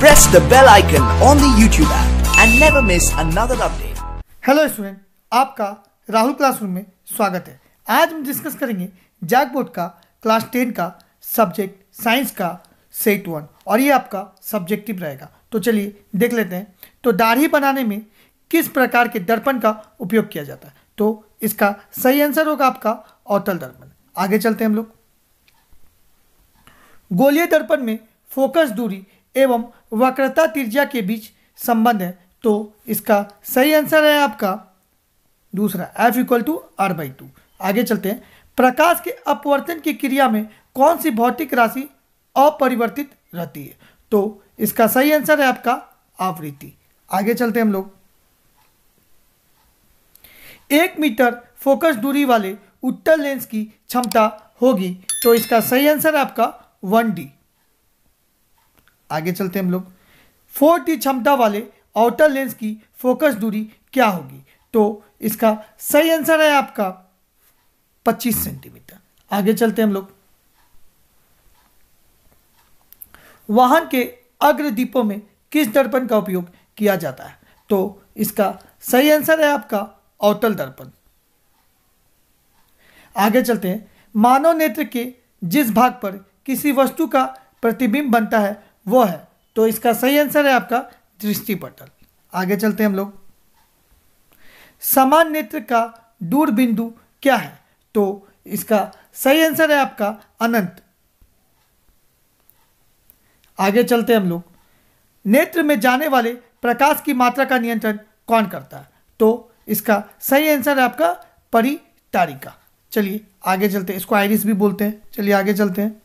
Press the bell icon on the YouTube app and never miss another update. Hello student आपका Rahul classroom में स्वागत है आज हम डिस्कस करेंगे जैक बोर्ड का क्लास टेन का सब्जेक्ट साइंस का सेट वन और ये आपका सब्जेक्टिव रहेगा तो चलिए देख लेते हैं तो दाढ़ी बनाने में किस प्रकार के दर्पण का उपयोग किया जाता है तो इसका सही आंसर होगा आपका अवतल दर्पण आगे चलते हैं हम लोग गोलीय दर्पण में फोकस दूरी एवं वक्रता त्रिज्या के बीच संबंध है तो इसका सही आंसर है आपका दूसरा F equal to R by two आगे चलते हैं प्रकाश के अपवर्तन की क्रिया में कौन सी भौतिक राशि अपरिवर्तित रहती है तो इसका सही आंसर है आपका आवृत्ति आगे चलते हैं हम लोग एक मीटर फोकस दूरी वाले उत्तर लेंस की क्षमता होगी तो इसका सही आंसर है आपका वन डी आगे चलते हैं हम लोग फोर टी क्षमता वाले आउटर लेंस की फोकस दूरी क्या होगी तो इसका सही आंसर है आपका 25 सेंटीमीटर आगे चलते हैं हम लोग वाहन के अग्र दीपों में किस दर्पण का उपयोग किया जाता है तो इसका सही आंसर है आपका अवतल दर्पण आगे चलते हैं मानव नेत्र के जिस भाग पर किसी वस्तु का प्रतिबिंब बनता है वो है तो इसका सही आंसर है आपका दृष्टिपटल आगे चलते हैं हम लोग समान नेत्र का दूर बिंदु क्या है तो इसका सही आंसर है आपका अनंत आगे चलते हैं हम लोग नेत्र में जाने वाले प्रकाश की मात्रा का नियंत्रण कौन करता है तो इसका सही आंसर है आपका परितारिका चलिए आगे चलते हैं इसको आइरिस भी बोलते हैं चलिए आगे चलते हैं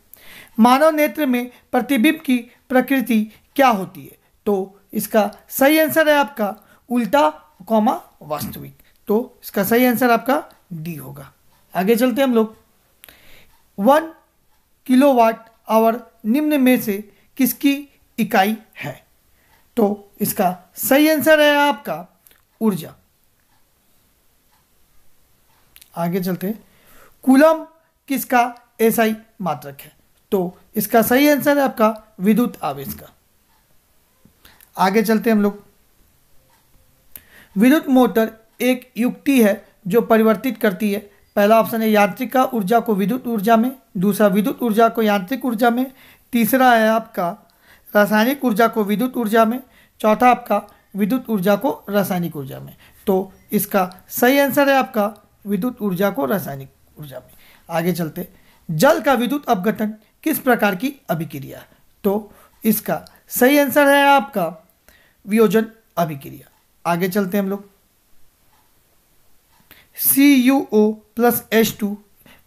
मानव नेत्र में प्रतिबिंब की प्रकृति क्या होती है तो इसका सही आंसर है आपका उल्टा कौमा वास्तविक तो इसका सही आंसर आपका डी होगा आगे चलते हम लोग वन किलोवाट आवर निम्न में से किसकी इकाई है तो इसका सही आंसर है आपका ऊर्जा आगे चलते कुलम किसका एसआई मात्रक है तो इसका सही आंसर है आपका विद्युत आवेश का आगे चलते हम लोग विद्युत मोटर एक युक्ति है जो परिवर्तित करती है पहला ऑप्शन है यांत्रिका ऊर्जा को विद्युत ऊर्जा में दूसरा विद्युत ऊर्जा को यांत्रिक ऊर्जा में तीसरा है आपका रासायनिक ऊर्जा को विद्युत ऊर्जा में चौथा आपका विद्युत ऊर्जा को रासायनिक ऊर्जा में तो इसका सही आंसर है आपका विद्युत ऊर्जा को रासायनिक ऊर्जा में आगे चलते जल का विद्युत अपघटन किस प्रकार की अभिक्रिया तो इसका सही आंसर है आपका वियोजन अभिक्रिया आगे चलते हैं हम लोग C U O plus H two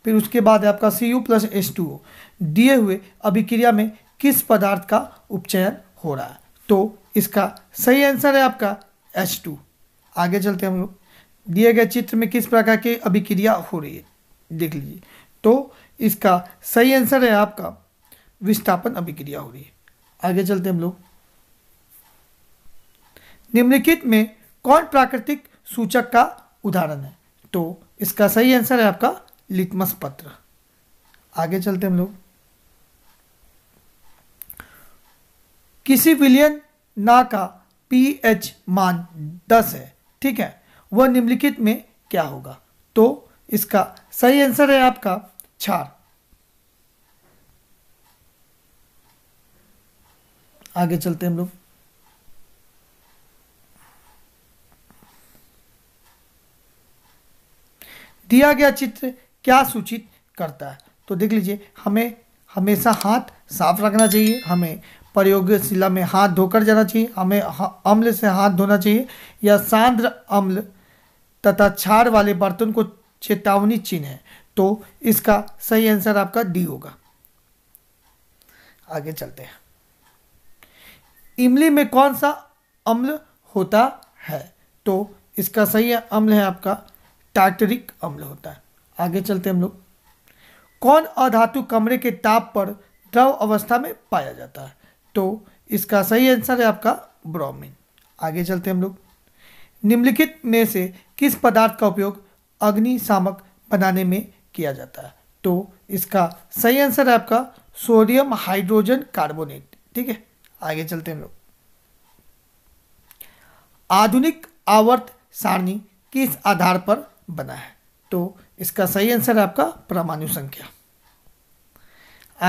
फिर उसके बाद है आपका C U plus H two O दिए हुए अभिक्रिया में किस पदार्थ का उपचयन हो रहा है तो इसका सही आंसर है आपका एच टू आगे चलते हम लोग दिए गए चित्र में किस प्रकार की अभिक्रिया हो रही है देख लीजिए तो इसका सही आंसर है आपका विस्थापन अभिक्रिया हो रही है आगे चलते हम लोग निम्नलिखित में कौन प्राकृतिक सूचक का उदाहरण है तो इसका सही आंसर है आपका लिटमस पत्र आगे चलते हम लोग किसी विलियन ना का पीएच मान 10 है ठीक है वह निम्नलिखित में क्या होगा तो इसका सही आंसर है आपका चार आगे चलते हम लोग दिया गया चित्र क्या सूचित करता है तो देख लीजिए हमें हमेशा हाथ साफ रखना चाहिए हमें प्रयोगशिला में हाथ धोकर जाना चाहिए हमें अम्ल से हाथ धोना चाहिए या सांद्र अम्ल तथा छार वाले बर्तन को चेतावनी चिन्ह है तो इसका सही आंसर आपका डी होगा आगे चलते हैं इमली में कौन सा अम्ल होता है तो इसका सही अम्ल है आपका टार्टरिक अम्ल होता है आगे चलते हम लोग कौन अधातु कमरे के ताप पर द्रव अवस्था में पाया जाता है तो इसका सही आंसर है आपका ब्रोमीन आगे चलते हम लोग निम्नलिखित में से किस पदार्थ का उपयोग अग्निशामक बनाने में किया जाता है तो इसका सही आंसर है आपका सोडियम हाइड्रोजन कार्बोनेट ठीक है आगे चलते हम लोग आधुनिक आवर्त सारणी किस आधार पर बना है तो इसका सही आंसर है आपका परमाणु संख्या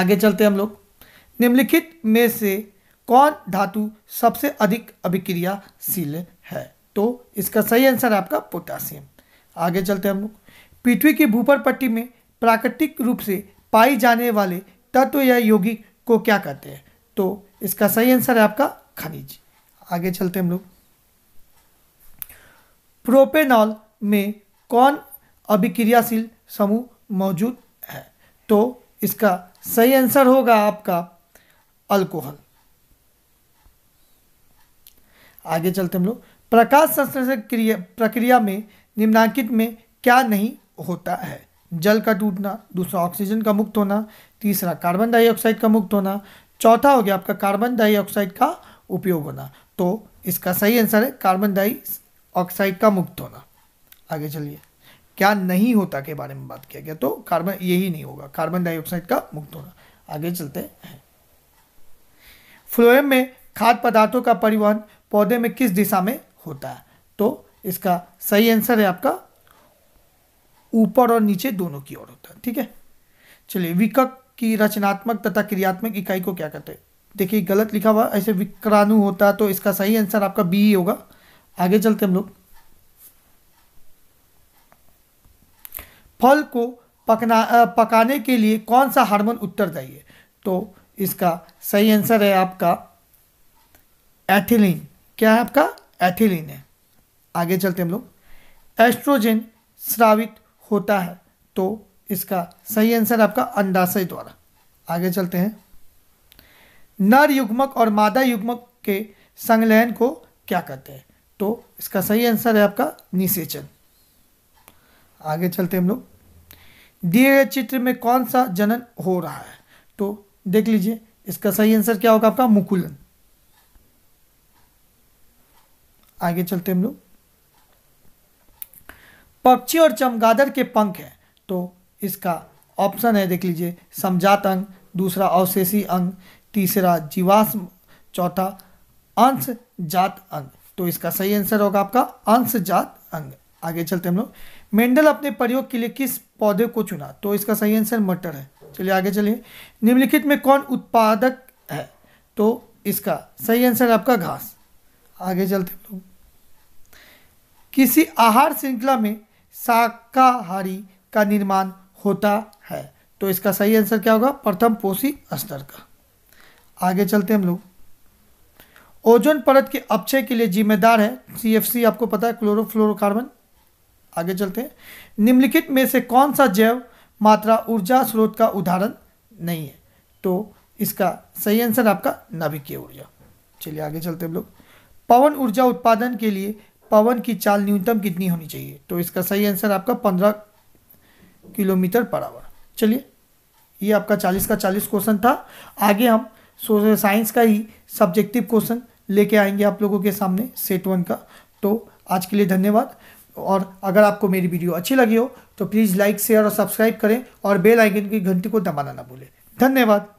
आगे चलते हम लोग निम्नलिखित में से कौन धातु सबसे अधिक अभिक्रियाशील है तो इसका सही आंसर है आपका पोटासियम आगे चलते हैं हम लोग पृथ्वी की भूपर पट्टी में प्राकृतिक रूप से पाई जाने वाले तत्व या यौगिक को क्या कहते हैं तो इसका सही आंसर है आपका खनिज आगे चलते हम लोग प्रोपेनॉल में कौन अभिक्रियाशील समूह मौजूद है तो इसका सही आंसर होगा आपका अल्कोहल आगे चलते हम लोग प्रकाश संश्लेषण क्रिया प्रक्रिया में निम्नांकित में क्या नहीं होता है जल का टूटना दूसरा ऑक्सीजन का मुक्त होना तीसरा कार्बन डाइऑक्साइड का मुक्त होना चौथा हो गया आपका कार्बन डाइऑक्साइड का उपयोग होना तो इसका सही आंसर है कार्बन डाइऑक्साइड का मुक्त होना आगे चलिए क्या नहीं होता के बारे में बात किया गया तो कार्बन यही नहीं होगा कार्बन डाइऑक्साइड का मुक्त होना आगे चलते हैं फ्लोएम में खाद्य पदार्थों का परिवहन पौधे में किस दिशा में होता है तो इसका सही आंसर है आपका ऊपर और नीचे दोनों की ओर होता है ठीक है चलिए विकक की रचनात्मक तथा क्रियात्मक इकाई को क्या कहते हैं देखिए गलत लिखा हुआ ऐसे विक्राणु होता तो इसका सही आंसर आपका बी ही होगा आगे चलते हम लोग फल को पकना पकाने के लिए कौन सा हार्मोन उत्तरदायी है तो इसका सही आंसर है आपका एथिलीन क्या है आपका एथिलीन है आगे चलते हम लोग एस्ट्रोजन श्रावित होता है तो इसका सही आंसर आपका अंडाशय द्वारा आगे चलते हैं नर युग्मक और मादा युग्मक के संलयन को क्या कहते हैं तो इसका सही आंसर है आपका निषेचन आगे चलते हम लोग दिए गए चित्र में कौन सा जनन हो रहा है तो देख लीजिए इसका सही आंसर क्या होगा आपका मुकुलन आगे चलते हम लोग पक्षी और चमगादड़ के पंख हैं तो इसका ऑप्शन है देख लीजिए समझात अंग दूसरा अवशेषी अंग तीसरा जीवाश्म चौथा अंश जात अंग तो इसका सही आंसर होगा आपका अंश जात अंग आगे चलते हम लोग मेंडल अपने प्रयोग के लिए किस पौधे को चुना तो इसका सही आंसर मटर है चलिए आगे चलिए निम्नलिखित में कौन उत्पादक है तो इसका सही आंसर आपका घास आगे चलते हम लोग किसी आहार श्रृंखला में शाकाहारी का निर्माण होता है तो इसका सही आंसर क्या होगा प्रथम पोषी स्तर का आगे चलते हम लोग ओजोन परत के अपचय के लिए जिम्मेदार है सीएफसी आपको पता है क्लोरोफ्लोरोकार्बन आगे चलते हैं निम्नलिखित में से कौन सा जैव मात्रा ऊर्जा स्रोत का उदाहरण नहीं है तो इसका सही आंसर आपका नाभिकीय ऊर्जा चलिए आगे चलते हम लोग पवन ऊर्जा उत्पादन के लिए पवन की चाल न्यूनतम कितनी होनी चाहिए तो इसका सही आंसर आपका पंद्रह किलोमीटर पर आवर चलिए ये आपका चालीस का चालीस क्वेश्चन था आगे हम सोशल साइंस का ही सब्जेक्टिव क्वेश्चन लेके आएंगे आप लोगों के सामने सेट वन का तो आज के लिए धन्यवाद और अगर आपको मेरी वीडियो अच्छी लगी हो तो प्लीज़ लाइक शेयर और सब्सक्राइब करें और बेल आइकन की घंटी को दबाना ना भूलें धन्यवाद